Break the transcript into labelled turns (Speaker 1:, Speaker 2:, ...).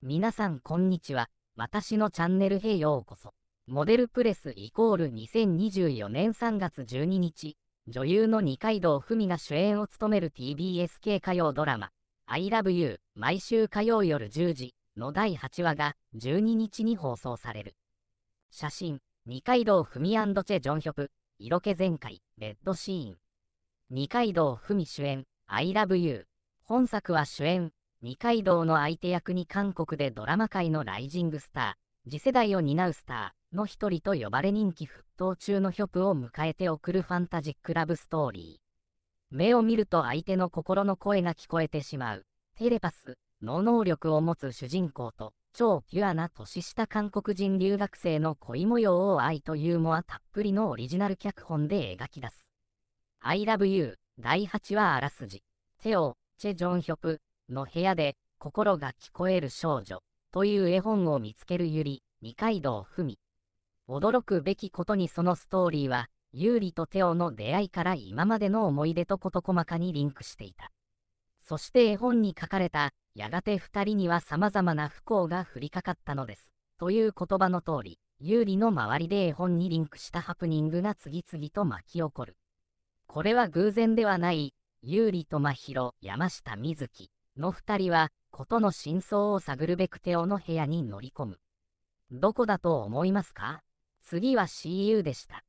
Speaker 1: 皆さんこんにちは。私のチャンネルへようこそ。モデルプレスイコール2024年3月12日、女優の二階堂ふみが主演を務める TBS 系火曜ドラマ、I Love You 毎週火曜夜10時の第8話が12日に放送される。写真、二階堂ふみチェ・ジョンヒョプ、色気全開、レッドシーン。二階堂ふみ主演、I Love You。本作は主演、二階堂の相手役に韓国でドラマ界のライジングスター、次世代を担うスターの一人と呼ばれ人気沸騰中のヒョプを迎えて送るファンタジックラブストーリー。目を見ると相手の心の声が聞こえてしまう、
Speaker 2: テレパス
Speaker 1: の能力を持つ主人公と、超ピュアな年下韓国人留学生の恋模様を愛とユーモアたっぷりのオリジナル脚本で描き出す。I love you 第8話あらすじ。テオ、チェ・ジョンヒョプ、の部屋で心が聞こえる少女という絵本を見つけるゆり、二階堂ふみ。驚くべきことにそのストーリーは、有利とテオの出会いから今までの思い出と事細かにリンクしていた。そして絵本に書かれた、やがて二人には様々な不幸が降りかかったのです。という言葉の通り、有利の周りで絵本にリンクしたハプニングが次々と巻き起こる。これは偶然ではない、有利と真宙、山下美月、の二人は、ことの真相を探るべくテオの部屋に乗り込む。どこだと思いますか次は CU でした。